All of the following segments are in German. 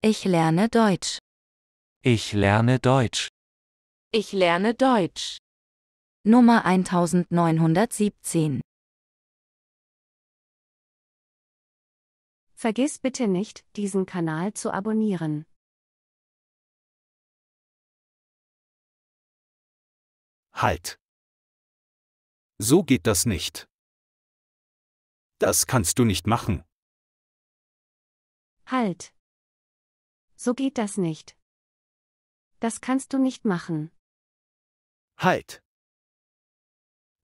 Ich lerne Deutsch. Ich lerne Deutsch. Ich lerne Deutsch. Nummer 1917. Vergiss bitte nicht, diesen Kanal zu abonnieren. Halt! So geht das nicht. Das kannst du nicht machen. Halt! So geht das nicht. Das kannst du nicht machen. Halt.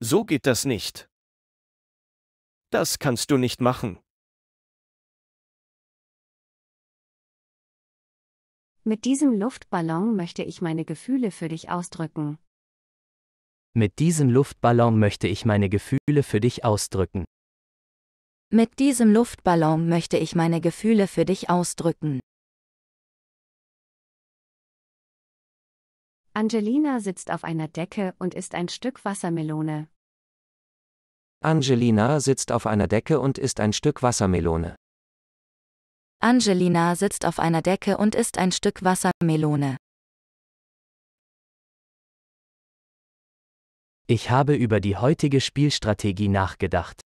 So geht das nicht. Das kannst du nicht machen. Mit diesem Luftballon möchte ich meine Gefühle für dich ausdrücken. Mit diesem Luftballon möchte ich meine Gefühle für dich ausdrücken. Mit diesem Luftballon möchte ich meine Gefühle für dich ausdrücken. Angelina sitzt auf einer Decke und isst ein Stück Wassermelone. Angelina sitzt auf einer Decke und isst ein Stück Wassermelone. Angelina sitzt auf einer Decke und isst ein Stück Wassermelone. Ich habe über die heutige Spielstrategie nachgedacht.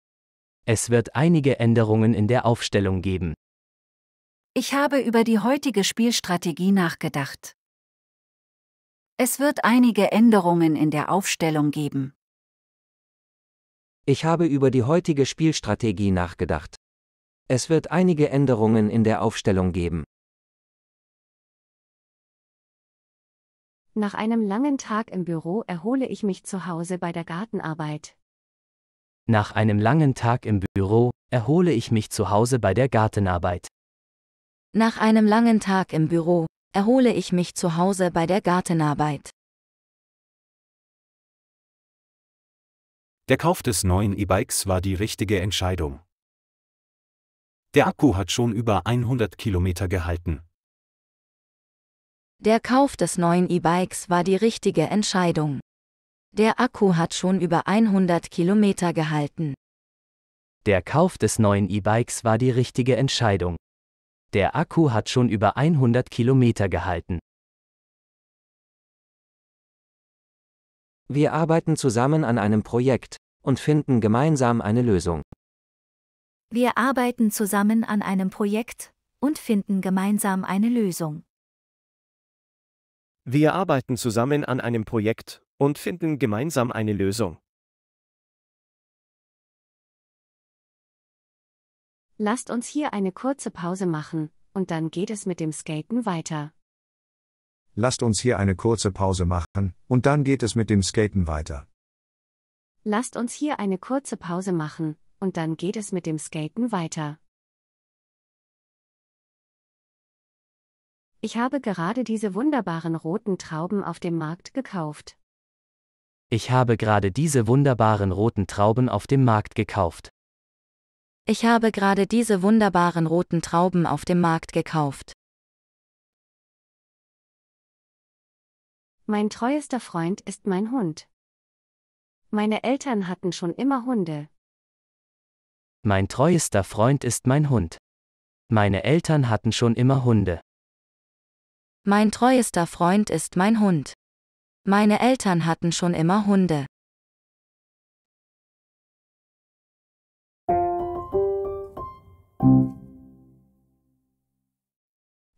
Es wird einige Änderungen in der Aufstellung geben. Ich habe über die heutige Spielstrategie nachgedacht. Es wird einige Änderungen in der Aufstellung geben. Ich habe über die heutige Spielstrategie nachgedacht. Es wird einige Änderungen in der Aufstellung geben. Nach einem langen Tag im Büro erhole ich mich zu Hause bei der Gartenarbeit. Nach einem langen Tag im Büro erhole ich mich zu Hause bei der Gartenarbeit. Nach einem langen Tag im Büro erhole ich mich zu Hause bei der Gartenarbeit. Der Kauf des neuen E-Bikes war die richtige Entscheidung. Der Akku hat schon über 100 Kilometer gehalten. Der Kauf des neuen E-Bikes war die richtige Entscheidung. Der Akku hat schon über 100 Kilometer gehalten. Der Kauf des neuen E-Bikes war die richtige Entscheidung. Der Akku hat schon über 100 Kilometer gehalten. Wir arbeiten zusammen an einem Projekt und finden gemeinsam eine Lösung. Wir arbeiten zusammen an einem Projekt und finden gemeinsam eine Lösung. Wir arbeiten zusammen an einem Projekt und finden gemeinsam eine Lösung. Lasst uns hier eine kurze Pause machen, und dann geht es mit dem Skaten weiter. Lasst uns hier eine kurze Pause machen, und dann geht es mit dem Skaten weiter. Lasst uns hier eine kurze Pause machen, und dann geht es mit dem Skaten weiter. Ich habe gerade diese wunderbaren roten Trauben auf dem Markt gekauft. Ich habe gerade diese wunderbaren roten Trauben auf dem Markt gekauft. Ich habe gerade diese wunderbaren roten Trauben auf dem Markt gekauft. Mein treuester Freund ist mein Hund. Meine Eltern hatten schon immer Hunde. Mein treuester Freund ist mein Hund. Meine Eltern hatten schon immer Hunde. Mein treuester Freund ist mein Hund. Meine Eltern hatten schon immer Hunde.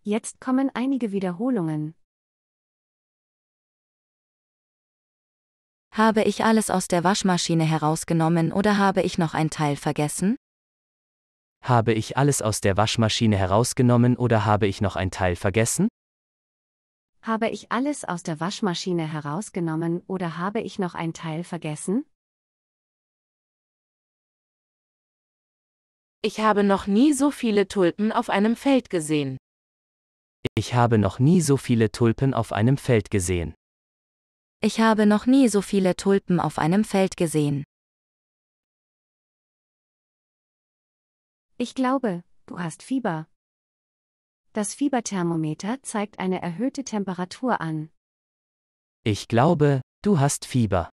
Jetzt kommen einige Wiederholungen. Habe ich alles aus der Waschmaschine herausgenommen oder habe ich noch ein Teil vergessen? Habe ich alles aus der Waschmaschine herausgenommen oder habe ich noch ein Teil vergessen? Habe ich alles aus der Waschmaschine herausgenommen oder habe ich noch ein Teil vergessen? Ich habe noch nie so viele Tulpen auf einem Feld gesehen. Ich habe noch nie so viele Tulpen auf einem Feld gesehen. Ich habe noch nie so viele Tulpen auf einem Feld gesehen. Ich glaube, du hast Fieber. Das Fieberthermometer zeigt eine erhöhte Temperatur an. Ich glaube, du hast Fieber.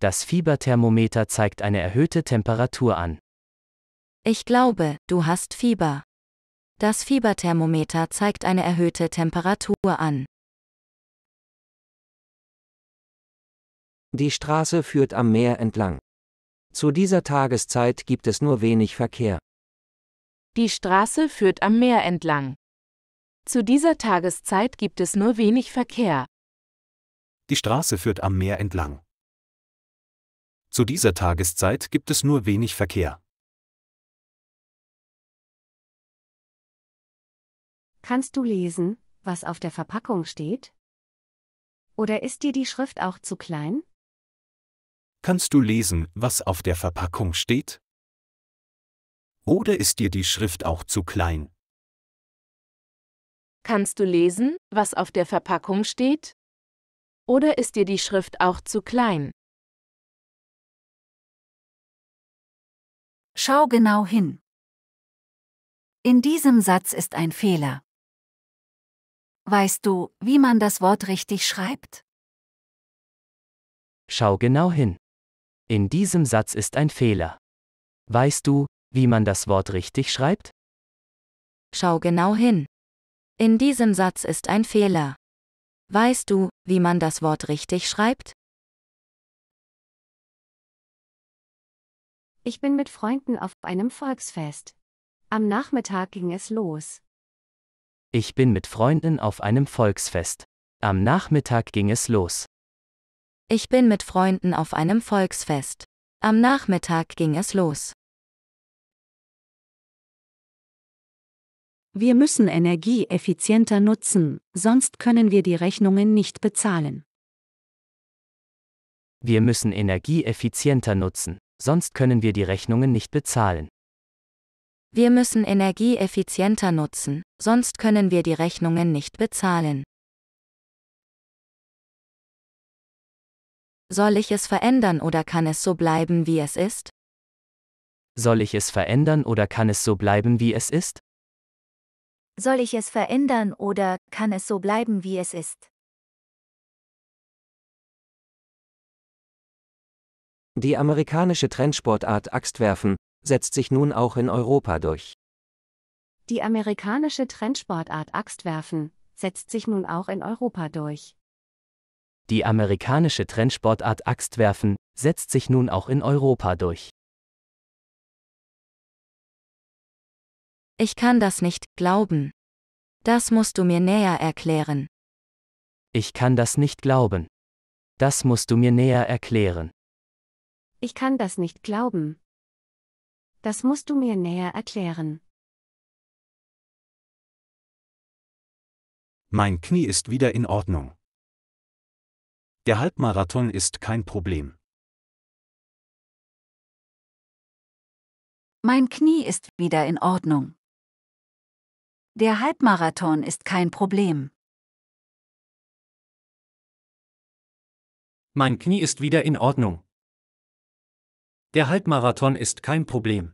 Das Fieberthermometer zeigt eine erhöhte Temperatur an. Ich glaube, du hast Fieber. Das Fieberthermometer zeigt eine erhöhte Temperatur an. Die Straße führt am Meer entlang. Zu dieser Tageszeit gibt es nur wenig Verkehr. Die Straße führt am Meer entlang. Zu dieser Tageszeit gibt es nur wenig Verkehr. Die Straße führt am Meer entlang. Zu dieser Tageszeit gibt es nur wenig Verkehr. Kannst du lesen, was auf der Verpackung steht? Oder ist dir die Schrift auch zu klein? Kannst du lesen, was auf der Verpackung steht? Oder ist dir die Schrift auch zu klein? Kannst du lesen, was auf der Verpackung steht? Oder ist dir die Schrift auch zu klein? Schau genau hin. In diesem Satz ist ein Fehler. Weißt du, wie man das Wort richtig schreibt? Schau genau hin. In diesem Satz ist ein Fehler. Weißt du, wie man das Wort richtig schreibt? Schau genau hin. In diesem Satz ist ein Fehler. Weißt du, wie man das Wort richtig schreibt? Ich bin mit Freunden auf einem Volksfest. Am Nachmittag ging es los. Ich bin mit Freunden auf einem Volksfest. Am Nachmittag ging es los. Ich bin mit Freunden auf einem Volksfest. Am Nachmittag ging es los. Wir müssen Energie effizienter nutzen, sonst können wir die Rechnungen nicht bezahlen. Wir müssen Energie effizienter nutzen, sonst können wir die Rechnungen nicht bezahlen. Wir müssen Energie effizienter nutzen, sonst können wir die Rechnungen nicht bezahlen. Soll ich es verändern oder kann es so bleiben, wie es ist? Soll ich es verändern oder kann es so bleiben, wie es ist? Soll ich es verändern oder kann es so bleiben, wie es ist? Die amerikanische Trendsportart Axtwerfen, setzt sich nun auch in Europa durch. Die amerikanische Trendsportart Axtwerfen setzt sich nun auch in Europa durch. Die amerikanische Trendsportart Axtwerfen setzt sich nun auch in Europa durch. Ich kann das nicht glauben. Das musst du mir näher erklären. Ich kann das nicht glauben. Das musst du mir näher erklären. Ich kann das nicht glauben. Das musst du mir näher erklären. Mein Knie ist wieder in Ordnung. Der Halbmarathon ist kein Problem. Mein Knie ist wieder in Ordnung. Der Halbmarathon ist kein Problem. Mein Knie ist wieder in Ordnung. Der Halbmarathon ist kein Problem.